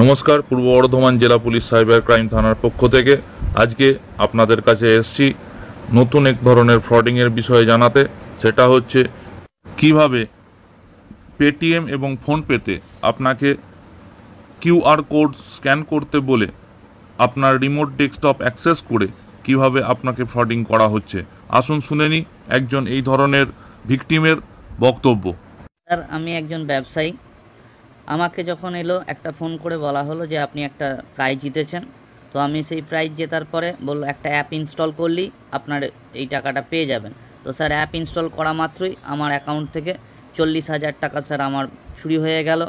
নমস্কার পূর্ব বর্ধমান জেলা পুলিশ সাইবার ক্রাইম থানার পক্ষ থেকে আজকে আপনাদের কাছে এসছি নতুন এক ধরনের ফ্রডিংয়ের বিষয়ে জানাতে সেটা হচ্ছে কিভাবে পেটিএম এবং ফোনপেতে আপনাকে কিউআর কোড স্ক্যান করতে বলে আপনার রিমোট ডেস্কটপ অ্যাক্সেস করে কিভাবে আপনাকে ফ্রডিং করা হচ্ছে আসুন শুনে নিই একজন এই ধরনের ভিকটিমের বক্তব্য স্যার আমি একজন ব্যবসায়ী আমাকে যখন এলো একটা ফোন করে বলা হলো যে আপনি একটা প্রাইজ জিতেছেন তো আমি সেই প্রাইজ জেতার পরে বললো একটা অ্যাপ ইনস্টল করলেই আপনার এই টাকাটা পেয়ে যাবেন তো স্যার অ্যাপ ইনস্টল করা মাত্রই আমার অ্যাকাউন্ট থেকে চল্লিশ হাজার টাকা স্যার আমার চুরি হয়ে গেল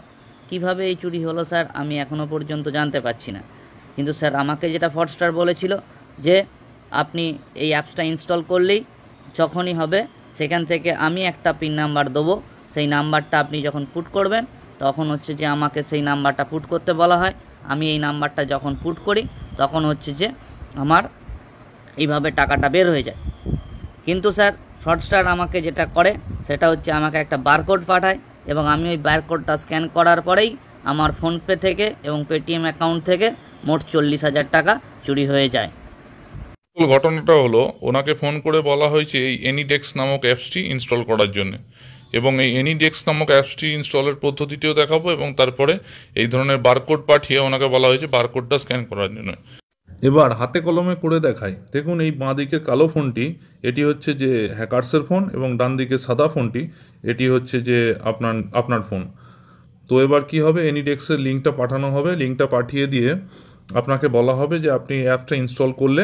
কিভাবে এই চুরি হলো স্যার আমি এখনও পর্যন্ত জানতে পারছি না কিন্তু স্যার আমাকে যেটা হটস্টার বলেছিল যে আপনি এই অ্যাপসটা ইনস্টল করলেই যখনই হবে সেখান থেকে আমি একটা পিন নাম্বার দেবো সেই নাম্বারটা আপনি যখন পুট করবেন তখন হচ্ছে যে আমাকে সেই নাম্বারটা পুট করতে বলা হয় আমি এই নাম্বারটা যখন পুট করি তখন হচ্ছে যে আমার এইভাবে টাকাটা বের হয়ে যায় কিন্তু স্যার শর্টস্টার আমাকে যেটা করে সেটা হচ্ছে আমাকে একটা বারকোড পাঠায় এবং আমি ওই বারকোডটা স্ক্যান করার পরেই আমার ফোনপে থেকে এবং পেটিএম অ্যাকাউন্ট থেকে মোট চল্লিশ হাজার টাকা চুরি হয়ে যায় ঘটনাটা হলো ওনাকে ফোন করে বলা হয়েছে এই এনিডেক্স নামক অ্যাপসটি ইনস্টল করার জন্য এবং এই এনিডেক্স নামক অ্যাপসটি ইনস্টলের পদ্ধতিটিও দেখাবো এবং তারপরে এই ধরনের বারকোড পাঠিয়ে ওনাকে বলা হয়েছে বারকোডটা স্ক্যান করার জন্য এবার হাতে কলমে করে দেখাই দেখুন এই বাঁ দিকের কালো ফোনটি এটি হচ্ছে যে হ্যাকার্সের ফোন এবং ডান দিকের সাদা ফোনটি এটি হচ্ছে যে আপনার আপনার ফোন তো এবার কি হবে এনিডেক্সের লিঙ্কটা পাঠানো হবে লিঙ্কটা পাঠিয়ে দিয়ে আপনাকে বলা হবে যে আপনি অ্যাপটা ইনস্টল করলে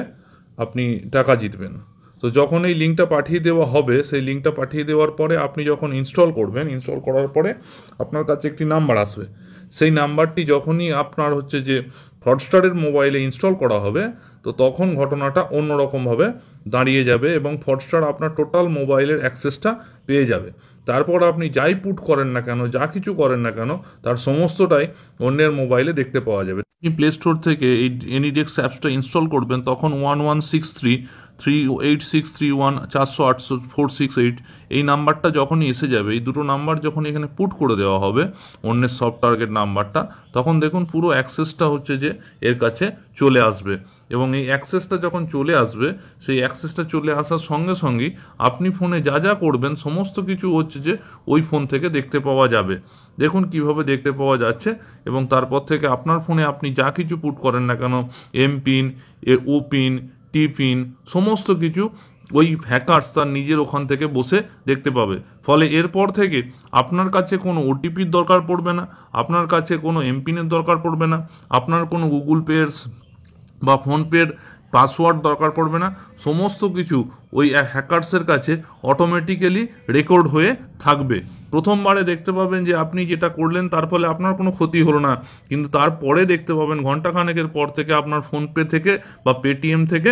আপনি টাকা জিতবেন তো যখন এই লিঙ্কটা পাঠিয়ে দেওয়া হবে সেই লিঙ্কটা পাঠিয়ে দেওয়ার পরে আপনি যখন ইনস্টল করবেন ইনস্টল করার পরে আপনার কাছে একটি নাম্বার আসবে সেই নাম্বারটি যখনই আপনার হচ্ছে যে হটস্টারের মোবাইলে ইনস্টল করা হবে তো তখন ঘটনাটা অন্যরকমভাবে দাঁড়িয়ে যাবে এবং হটস্টার আপনার টোটাল মোবাইলের অ্যাক্সেসটা পেয়ে যাবে তারপর আপনি যাই পুট করেন না কেন যা কিছু করেন না কেন তার সমস্তটাই অন্যের মোবাইলে দেখতে পাওয়া যাবে আপনি প্লে স্টোর থেকে এই এনিডেক্স e অ্যাপসটা ইনস্টল করবেন তখন one one six three three eight six three one চারশো আটশো ফোর সিক্স এইট এই নাম্বারটা যখনই এসে যাবে এই দুটো নাম্বার যখন এখানে পুট করে দেওয়া হবে অন্যের সব টার্গেট নাম্বারটা তখন দেখুন পুরো অ্যাক্সেসটা হচ্ছে যে এর কাছে চলে আসবে এবং এই অ্যাক্সেসটা যখন চলে আসবে সেই অ্যাক্সেসটা চলে আসার সঙ্গে সঙ্গেই আপনি ফোনে যা যা করবেন সমস্ত কিছু হচ্ছে যে ওই ফোন থেকে দেখতে পাওয়া যাবে দেখুন কিভাবে দেখতে পাওয়া যাচ্ছে এবং তারপর থেকে আপনার ফোনে আপনি যা কিছু পুট করেন না কেন এম পিন এ ও পিন টিফিন সমস্ত কিছু ওই হ্যাকার্স তার নিজের ওখান থেকে বসে দেখতে পাবে ফলে এরপর থেকে আপনার কাছে কোনো ওটিপির দরকার পড়বে না আপনার কাছে কোনো এমপিনের দরকার পড়বে না আপনার কোনো গুগল পেয়ের বা ফোনপের পাসওয়ার্ড দরকার পড়বে না সমস্ত কিছু ওই হ্যাকার্সের কাছে অটোমেটিক্যালি রেকর্ড হয়ে থাকবে প্রথমবারে দেখতে পাবেন যে আপনি যেটা করলেন তার ফলে আপনার কোনো ক্ষতি হলো না কিন্তু তারপরে দেখতে পাবেন ঘন্টাখানেকের পর থেকে আপনার ফোনপে থেকে বা পেটিএম থেকে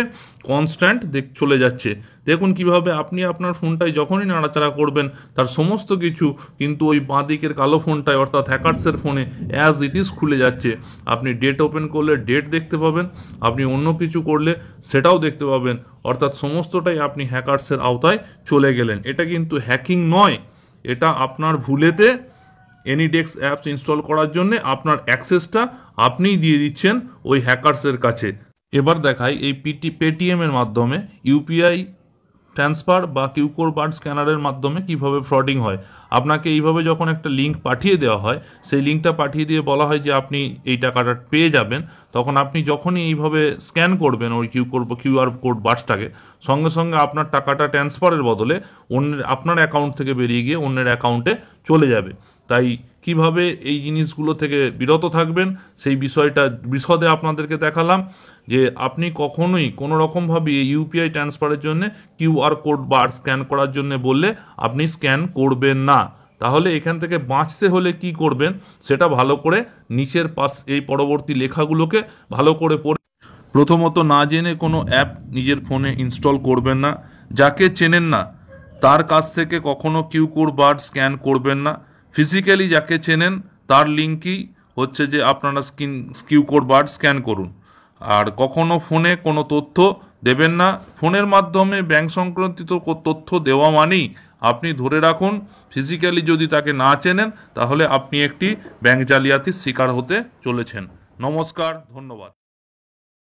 কনস্ট্যান্ট দেখ চলে যাচ্ছে দেখুন কিভাবে আপনি আপনার ফোনটায় যখনই নাড়াচাড়া করবেন তার সমস্ত কিছু কিন্তু ওই বাঁ দিকের কালো ফোনটায় অর্থাৎ হ্যাকার্সের ফোনে অ্যাজ ইট ইজ খুলে যাচ্ছে আপনি ডেট ওপেন করলে ডেট দেখতে পাবেন আপনি অন্য কিছু করলে সেটাও দেখতে পাবেন অর্থাৎ সমস্তটাই আপনি হ্যাকার্সের আওতায় চলে গেলেন এটা কিন্তু হ্যাকিং নয় এটা আপনার ভুলেতে এনিডেক্স অ্যাপস ইনস্টল করার জন্য আপনার অ্যাক্সেসটা আপনিই দিয়ে দিচ্ছেন ওই হ্যাকারসের কাছে এবার দেখাই এই পিটি পেটিএমের মাধ্যমে ইউপিআই ট্রান্সফার বা কিউকোর বার্ড স্ক্যানারের মাধ্যমে কিভাবে ফ্রডিং হয় আপনাকে এইভাবে যখন একটা লিঙ্ক পাঠিয়ে দেওয়া হয় সেই লিঙ্কটা পাঠিয়ে দিয়ে বলা হয় যে আপনি এই টাকাটা পেয়ে যাবেন তখন আপনি যখনই এইভাবে স্ক্যান করবেন ওই কিউ কোড কিউআর কোড বাসটাকে সঙ্গে সঙ্গে আপনার টাকাটা ট্রান্সফারের বদলে অন্যের আপনার অ্যাকাউন্ট থেকে বেরিয়ে গিয়ে অন্যের অ্যাকাউন্টে চলে যাবে তাই কিভাবে এই জিনিসগুলো থেকে বিরত থাকবেন সেই বিষয়টা বিশদে আপনাদেরকে দেখালাম যে আপনি কখনোই কোনো রকমভাবে ইউপিআই ট্রান্সফারের জন্য কিউআর কোড বা স্ক্যান করার জন্য বললে আপনি স্ক্যান করবেন না তাহলে এখান থেকে বাঁচতে হলে কি করবেন সেটা ভালো করে নিচের পাশ এই পরবর্তী লেখাগুলোকে ভালো করে পড়ে প্রথমত না জেনে কোনো অ্যাপ নিজের ফোনে ইনস্টল করবেন না যাকে চেনেন না তার কাছ থেকে কখনো কিউ কোড বার স্ক্যান করবেন না ফিজিক্যালি যাকে চেনেন তার লিঙ্কই হচ্ছে যে আপনারা স্কিন স্কিউ কোড বার্ড স্ক্যান করুন আর কখনো ফোনে কোনো তথ্য দেবেন না ফোনের মাধ্যমে ব্যাংক সংক্রান্তিত তথ্য দেওয়া মানেই আপনি ধরে রাখুন ফিজিক্যালি যদি তাকে না চেনেন তাহলে আপনি একটি ব্যাংক জালিয়াতির শিকার হতে চলেছেন নমস্কার ধন্যবাদ